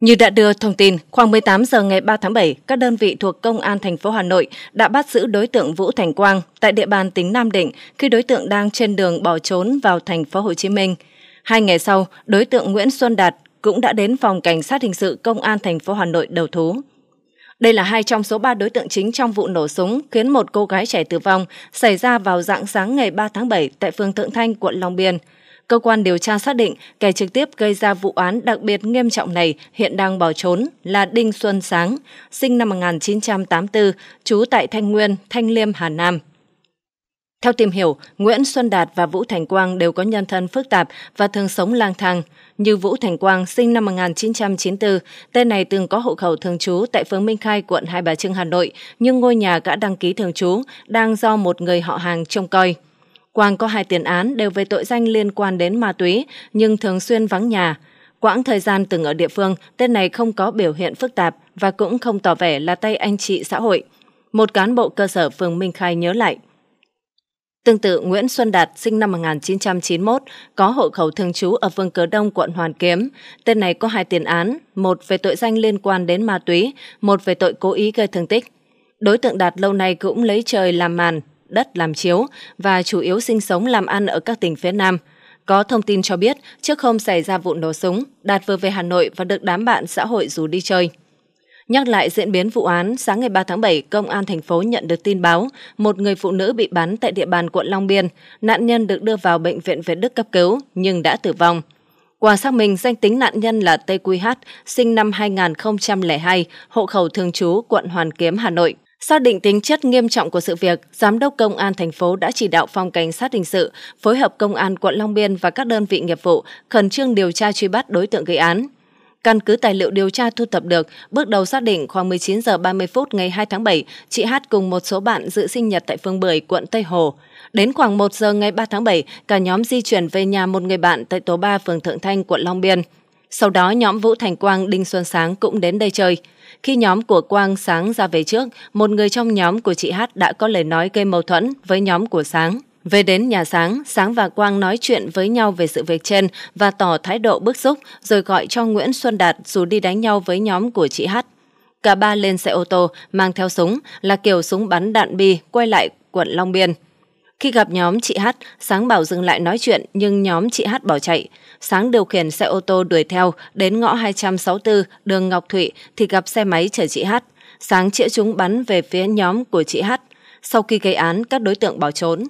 Như đã đưa thông tin, khoảng 18 giờ ngày 3 tháng 7, các đơn vị thuộc Công an thành phố Hà Nội đã bắt giữ đối tượng Vũ Thành Quang tại địa bàn tỉnh Nam Định khi đối tượng đang trên đường bỏ trốn vào thành phố Hồ Chí Minh. Hai ngày sau, đối tượng Nguyễn Xuân Đạt cũng đã đến phòng cảnh sát hình sự Công an thành phố Hà Nội đầu thú. Đây là hai trong số ba đối tượng chính trong vụ nổ súng khiến một cô gái trẻ tử vong xảy ra vào dạng sáng ngày 3 tháng 7 tại phường Thượng Thanh, quận Long Biên. Cơ quan điều tra xác định kẻ trực tiếp gây ra vụ án đặc biệt nghiêm trọng này hiện đang bỏ trốn là Đinh Xuân Sáng, sinh năm 1984, trú tại Thanh Nguyên, Thanh Liêm, Hà Nam. Theo tìm hiểu, Nguyễn Xuân Đạt và Vũ Thành Quang đều có nhân thân phức tạp và thường sống lang thang. Như Vũ Thành Quang, sinh năm 1994, tên này từng có hộ khẩu thường trú tại phường Minh Khai, quận Hai Bà Trưng, Hà Nội, nhưng ngôi nhà đã đăng ký thường trú đang do một người họ hàng trông coi. Quang có hai tiền án đều về tội danh liên quan đến ma túy, nhưng thường xuyên vắng nhà. Quãng thời gian từng ở địa phương, tên này không có biểu hiện phức tạp và cũng không tỏ vẻ là tay anh chị xã hội. Một cán bộ cơ sở phường Minh Khai nhớ lại. Tương tự Nguyễn Xuân Đạt sinh năm 1991 có hộ khẩu thường trú ở phường Cờ Đông quận Hoàn Kiếm. Tên này có hai tiền án, một về tội danh liên quan đến ma túy, một về tội cố ý gây thương tích. Đối tượng Đạt lâu nay cũng lấy trời làm màn, đất làm chiếu và chủ yếu sinh sống làm ăn ở các tỉnh phía Nam. Có thông tin cho biết, trước hôm xảy ra vụ nổ súng, Đạt vừa về Hà Nội và được đám bạn xã hội rủ đi chơi. Nhắc lại diễn biến vụ án, sáng ngày 3 tháng 7, Công an thành phố nhận được tin báo một người phụ nữ bị bắn tại địa bàn quận Long Biên. Nạn nhân được đưa vào Bệnh viện Việt Đức cấp cứu nhưng đã tử vong. Qua xác minh, danh tính nạn nhân là TQH, sinh năm 2002, hộ khẩu thường trú quận Hoàn Kiếm, Hà Nội. Xác định tính chất nghiêm trọng của sự việc, Giám đốc Công an thành phố đã chỉ đạo phòng cảnh sát hình sự phối hợp Công an quận Long Biên và các đơn vị nghiệp vụ khẩn trương điều tra truy bắt đối tượng gây án. Căn cứ tài liệu điều tra thu thập được, bước đầu xác định khoảng 19 giờ 30 phút ngày 2 tháng 7, chị Hát cùng một số bạn dự sinh nhật tại phường 10, quận Tây Hồ. Đến khoảng 1 giờ ngày 3 tháng 7, cả nhóm di chuyển về nhà một người bạn tại tổ 3 phường Thượng Thanh, quận Long Biên. Sau đó nhóm Vũ Thành Quang, Đinh Xuân Sáng cũng đến đây chơi. Khi nhóm của Quang Sáng ra về trước, một người trong nhóm của chị Hát đã có lời nói gây mâu thuẫn với nhóm của Sáng. Về đến nhà Sáng, Sáng và Quang nói chuyện với nhau về sự việc trên và tỏ thái độ bức xúc rồi gọi cho Nguyễn Xuân Đạt dù đi đánh nhau với nhóm của chị Hát. Cả ba lên xe ô tô, mang theo súng, là kiểu súng bắn đạn bi, quay lại quận Long Biên. Khi gặp nhóm chị Hát, Sáng bảo dừng lại nói chuyện nhưng nhóm chị Hát bỏ chạy. Sáng điều khiển xe ô tô đuổi theo đến ngõ 264 đường Ngọc Thụy thì gặp xe máy chở chị Hát. Sáng chĩa chúng bắn về phía nhóm của chị Hát. Sau khi gây án, các đối tượng bỏ trốn.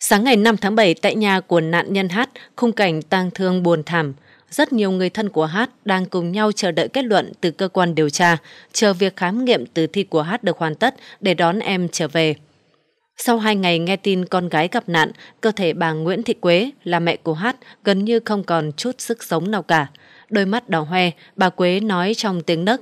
Sáng ngày 5 tháng 7 tại nhà của nạn nhân Hát, khung cảnh tang thương buồn thảm – rất nhiều người thân của Hát đang cùng nhau chờ đợi kết luận từ cơ quan điều tra, chờ việc khám nghiệm tử thi của Hát được hoàn tất để đón em trở về. Sau hai ngày nghe tin con gái gặp nạn, cơ thể bà Nguyễn Thị Quế là mẹ của Hát gần như không còn chút sức sống nào cả. Đôi mắt đỏ hoe, bà Quế nói trong tiếng nấc.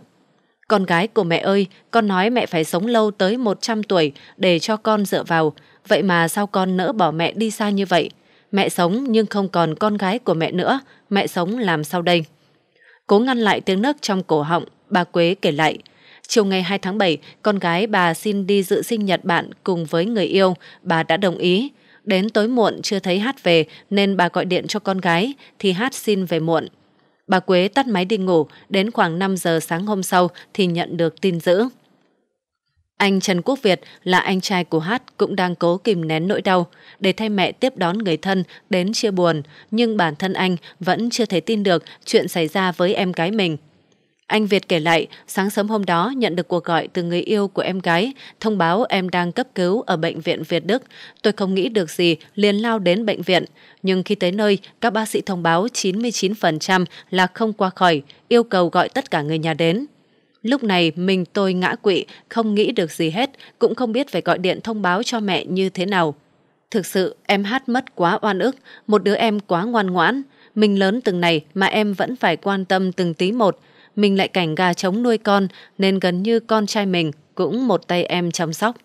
Con gái của mẹ ơi, con nói mẹ phải sống lâu tới 100 tuổi để cho con dựa vào. Vậy mà sao con nỡ bỏ mẹ đi xa như vậy? mẹ sống nhưng không còn con gái của mẹ nữa, mẹ sống làm sao đây? Cố ngăn lại tiếng nấc trong cổ họng, bà Quế kể lại. Chiều ngày 2 tháng 7, con gái bà xin đi dự sinh nhật bạn cùng với người yêu, bà đã đồng ý. Đến tối muộn chưa thấy Hát về nên bà gọi điện cho con gái thì Hát xin về muộn. Bà Quế tắt máy đi ngủ, đến khoảng 5 giờ sáng hôm sau thì nhận được tin dữ. Anh Trần Quốc Việt là anh trai của Hát cũng đang cố kìm nén nỗi đau để thay mẹ tiếp đón người thân đến chia buồn, nhưng bản thân anh vẫn chưa thể tin được chuyện xảy ra với em gái mình. Anh Việt kể lại, sáng sớm hôm đó nhận được cuộc gọi từ người yêu của em gái, thông báo em đang cấp cứu ở bệnh viện Việt Đức. Tôi không nghĩ được gì, liền lao đến bệnh viện. Nhưng khi tới nơi, các bác sĩ thông báo 99% là không qua khỏi, yêu cầu gọi tất cả người nhà đến. Lúc này mình tôi ngã quỵ, không nghĩ được gì hết, cũng không biết phải gọi điện thông báo cho mẹ như thế nào. Thực sự em hát mất quá oan ức, một đứa em quá ngoan ngoãn. Mình lớn từng này mà em vẫn phải quan tâm từng tí một. Mình lại cảnh gà trống nuôi con nên gần như con trai mình cũng một tay em chăm sóc.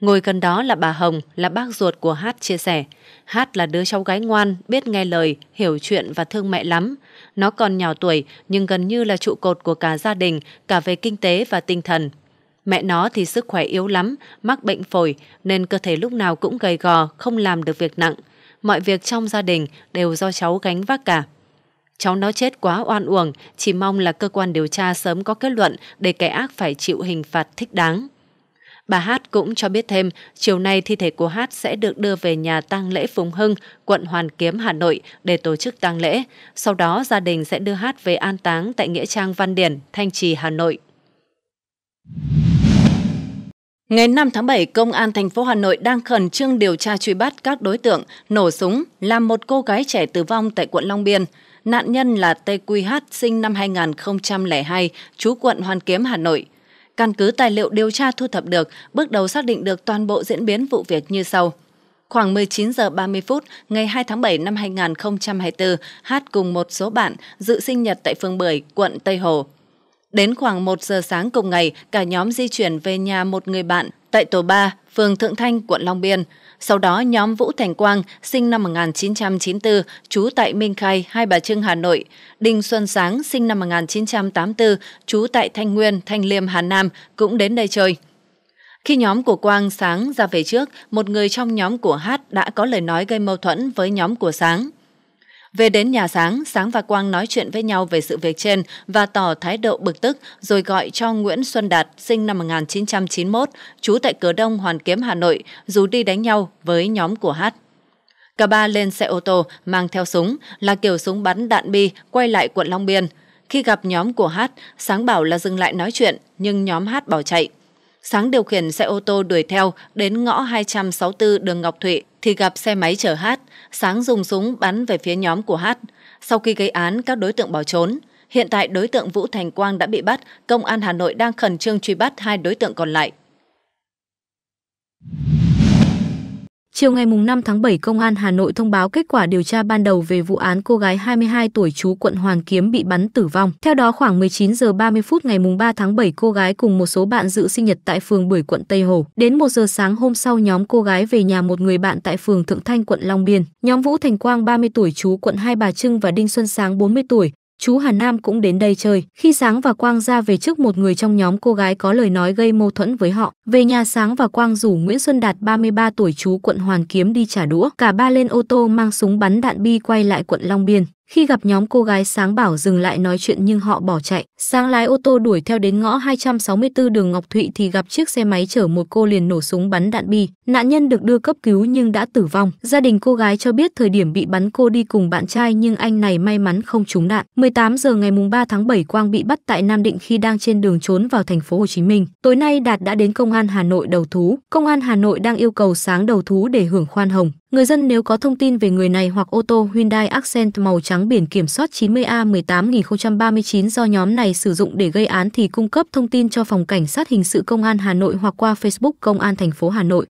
Ngồi gần đó là bà Hồng, là bác ruột của Hát chia sẻ. Hát là đứa cháu gái ngoan, biết nghe lời, hiểu chuyện và thương mẹ lắm. Nó còn nhỏ tuổi nhưng gần như là trụ cột của cả gia đình, cả về kinh tế và tinh thần. Mẹ nó thì sức khỏe yếu lắm, mắc bệnh phổi nên cơ thể lúc nào cũng gầy gò, không làm được việc nặng. Mọi việc trong gia đình đều do cháu gánh vác cả. Cháu nó chết quá oan uổng, chỉ mong là cơ quan điều tra sớm có kết luận để kẻ ác phải chịu hình phạt thích đáng. Bà Hát cũng cho biết thêm, chiều nay thi thể của Hát sẽ được đưa về nhà tang lễ Phùng Hưng, quận Hoàn Kiếm, Hà Nội để tổ chức tang lễ. Sau đó, gia đình sẽ đưa Hát về an táng tại Nghĩa Trang Văn Điển, Thanh Trì, Hà Nội. Ngày 5 tháng 7, Công an thành phố Hà Nội đang khẩn trương điều tra truy bắt các đối tượng nổ súng làm một cô gái trẻ tử vong tại quận Long Biên. Nạn nhân là TQH sinh năm 2002, chú quận Hoàn Kiếm, Hà Nội. Căn cứ tài liệu điều tra thu thập được, bước đầu xác định được toàn bộ diễn biến vụ việc như sau. Khoảng 19 giờ 30 phút ngày 2 tháng 7 năm 2024, Hát cùng một số bạn dự sinh nhật tại phường Bưởi, quận Tây Hồ. Đến khoảng 1 giờ sáng cùng ngày, cả nhóm di chuyển về nhà một người bạn tại tổ 3, phường Thượng Thanh, quận Long Biên. Sau đó, nhóm Vũ Thành Quang, sinh năm 1994, trú tại Minh Khai, Hai Bà Trưng, Hà Nội. Đinh Xuân Sáng, sinh năm 1984, trú tại Thanh Nguyên, Thanh Liêm, Hà Nam, cũng đến đây chơi. Khi nhóm của Quang Sáng ra về trước, một người trong nhóm của Hát đã có lời nói gây mâu thuẫn với nhóm của Sáng. Về đến nhà Sáng, Sáng và Quang nói chuyện với nhau về sự việc trên và tỏ thái độ bực tức rồi gọi cho Nguyễn Xuân Đạt, sinh năm 1991, trú tại cửa đông Hoàn Kiếm, Hà Nội, dù đi đánh nhau với nhóm của Hát. Cả ba lên xe ô tô mang theo súng, là kiểu súng bắn đạn bi quay lại quận Long Biên. Khi gặp nhóm của Hát, Sáng bảo là dừng lại nói chuyện, nhưng nhóm Hát bỏ chạy. Sáng điều khiển xe ô tô đuổi theo đến ngõ 264 đường Ngọc Thụy thì gặp xe máy chở Hát. Sáng dùng súng bắn về phía nhóm của Hát. Sau khi gây án, các đối tượng bỏ trốn. Hiện tại đối tượng Vũ Thành Quang đã bị bắt, Công an Hà Nội đang khẩn trương truy bắt hai đối tượng còn lại. Chiều ngày 5 tháng 7, Công an Hà Nội thông báo kết quả điều tra ban đầu về vụ án cô gái 22 tuổi trú quận Hoàn Kiếm bị bắn tử vong. Theo đó, khoảng 19 giờ 30 phút ngày 3 tháng 7, cô gái cùng một số bạn dự sinh nhật tại phường Bưởi, quận Tây Hồ. Đến 1 giờ sáng hôm sau, nhóm cô gái về nhà một người bạn tại phường Thượng Thanh, quận Long Biên. Nhóm Vũ Thành Quang 30 tuổi trú quận Hai Bà Trưng và Đinh Xuân Sáng 40 tuổi chú Hà Nam cũng đến đây chơi. Khi Sáng và Quang ra về trước một người trong nhóm cô gái có lời nói gây mâu thuẫn với họ. Về nhà Sáng và Quang rủ Nguyễn Xuân Đạt 33 tuổi chú quận Hoàn Kiếm đi trả đũa. Cả ba lên ô tô mang súng bắn đạn bi quay lại quận Long Biên. Khi gặp nhóm cô gái Sáng bảo dừng lại nói chuyện nhưng họ bỏ chạy. Sáng lái ô tô đuổi theo đến ngõ 264 đường Ngọc Thụy thì gặp chiếc xe máy chở một cô liền nổ súng bắn đạn bi. Nạn nhân được đưa cấp cứu nhưng đã tử vong. Gia đình cô gái cho biết thời điểm bị bắn cô đi cùng bạn trai nhưng anh này may mắn không trúng đạn. 18 giờ ngày 3 tháng 7 Quang bị bắt tại Nam Định khi đang trên đường trốn vào thành phố Hồ Chí Minh. Tối nay Đạt đã đến công an Hà Nội đầu thú. Công an Hà Nội đang yêu cầu Sáng đầu thú để hưởng khoan hồng. Người dân nếu có thông tin về người này hoặc ô tô Hyundai Accent màu trắng biển kiểm soát 90A18039 do nhóm này sử dụng để gây án thì cung cấp thông tin cho phòng cảnh sát hình sự công an Hà Nội hoặc qua Facebook Công an thành phố Hà Nội.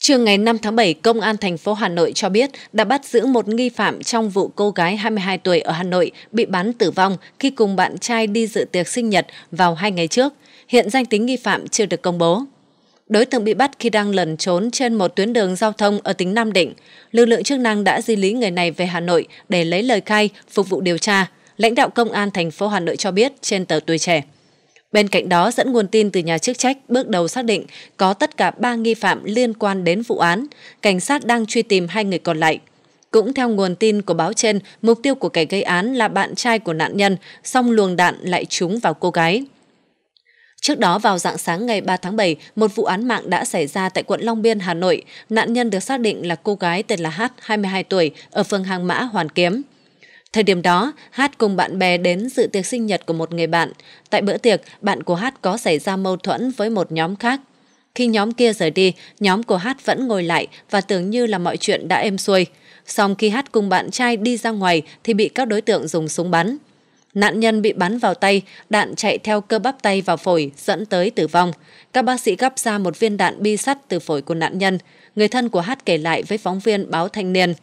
Trưa ngày 5 tháng 7, Công an thành phố Hà Nội cho biết đã bắt giữ một nghi phạm trong vụ cô gái 22 tuổi ở Hà Nội bị bắn tử vong khi cùng bạn trai đi dự tiệc sinh nhật vào hai ngày trước. Hiện danh tính nghi phạm chưa được công bố. Đối tượng bị bắt khi đang lẩn trốn trên một tuyến đường giao thông ở tỉnh Nam Định. Lực lượng chức năng đã di lý người này về Hà Nội để lấy lời khai, phục vụ điều tra. Lãnh đạo Công an thành phố Hà Nội cho biết trên tờ Tuổi Trẻ. Bên cạnh đó, dẫn nguồn tin từ nhà chức trách bước đầu xác định có tất cả 3 nghi phạm liên quan đến vụ án. Cảnh sát đang truy tìm hai người còn lại. Cũng theo nguồn tin của báo trên, mục tiêu của kẻ gây án là bạn trai của nạn nhân, song luồng đạn lại trúng vào cô gái. Trước đó vào dạng sáng ngày 3 tháng 7, một vụ án mạng đã xảy ra tại quận Long Biên, Hà Nội. Nạn nhân được xác định là cô gái tên là H, 22 tuổi, ở phường Hàng Mã, Hoàn Kiếm. Thời điểm đó, H cùng bạn bè đến dự tiệc sinh nhật của một người bạn. Tại bữa tiệc, bạn của H có xảy ra mâu thuẫn với một nhóm khác. Khi nhóm kia rời đi, nhóm của H vẫn ngồi lại và tưởng như là mọi chuyện đã êm xuôi. Song khi H cùng bạn trai đi ra ngoài thì bị các đối tượng dùng súng bắn. Nạn nhân bị bắn vào tay, đạn chạy theo cơ bắp tay vào phổi, dẫn tới tử vong. Các bác sĩ gắp ra một viên đạn bi sắt từ phổi của nạn nhân. Người thân của Hát kể lại với phóng viên báo thanh niên.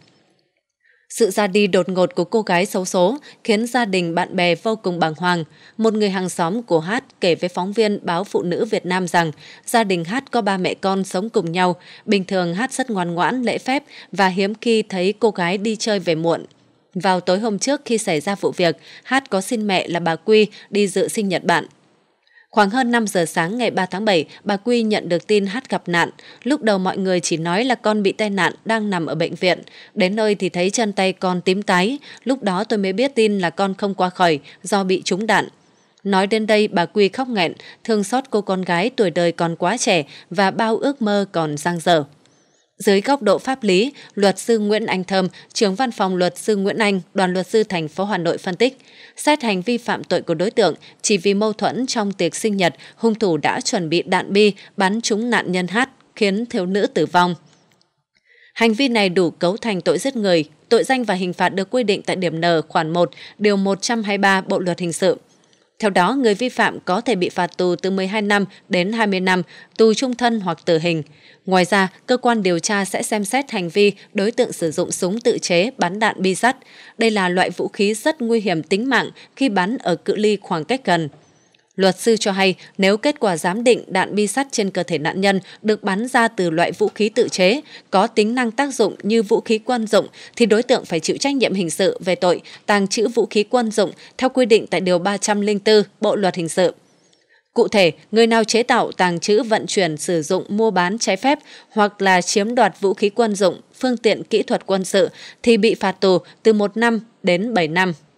Sự ra đi đột ngột của cô gái xấu số khiến gia đình bạn bè vô cùng bàng hoàng. Một người hàng xóm của Hát kể với phóng viên báo Phụ nữ Việt Nam rằng gia đình Hát có ba mẹ con sống cùng nhau. Bình thường Hát rất ngoan ngoãn, lễ phép và hiếm khi thấy cô gái đi chơi về muộn. Vào tối hôm trước khi xảy ra vụ việc, Hát có xin mẹ là bà Quy đi dự sinh nhật bạn. Khoảng hơn 5 giờ sáng ngày 3 tháng 7, bà Quy nhận được tin Hát gặp nạn. Lúc đầu mọi người chỉ nói là con bị tai nạn đang nằm ở bệnh viện. Đến nơi thì thấy chân tay con tím tái. Lúc đó tôi mới biết tin là con không qua khỏi do bị trúng đạn. Nói đến đây bà Quy khóc nghẹn, thương xót cô con gái tuổi đời còn quá trẻ và bao ước mơ còn dang dở. Dưới góc độ pháp lý, luật sư Nguyễn Anh Thơm, trưởng văn phòng luật sư Nguyễn Anh, đoàn luật sư thành phố Hà Nội phân tích, xét hành vi phạm tội của đối tượng, chỉ vì mâu thuẫn trong tiệc sinh nhật, hung thủ đã chuẩn bị đạn bi bắn trúng nạn nhân hát, khiến thiếu nữ tử vong. Hành vi này đủ cấu thành tội giết người, tội danh và hình phạt được quy định tại điểm N khoản 1, điều 123 Bộ luật hình sự. Theo đó, người vi phạm có thể bị phạt tù từ 12 năm đến 20 năm, tù trung thân hoặc tử hình. Ngoài ra, cơ quan điều tra sẽ xem xét hành vi đối tượng sử dụng súng tự chế bắn đạn bi sắt. Đây là loại vũ khí rất nguy hiểm tính mạng khi bắn ở cự ly khoảng cách gần. Luật sư cho hay nếu kết quả giám định đạn bi sắt trên cơ thể nạn nhân được bắn ra từ loại vũ khí tự chế có tính năng tác dụng như vũ khí quân dụng thì đối tượng phải chịu trách nhiệm hình sự về tội tàng trữ vũ khí quân dụng theo quy định tại Điều 304 Bộ Luật Hình sự. Cụ thể, người nào chế tạo, tàng trữ, vận chuyển, sử dụng, mua bán trái phép hoặc là chiếm đoạt vũ khí quân dụng, phương tiện kỹ thuật quân sự thì bị phạt tù từ 1 năm đến 7 năm.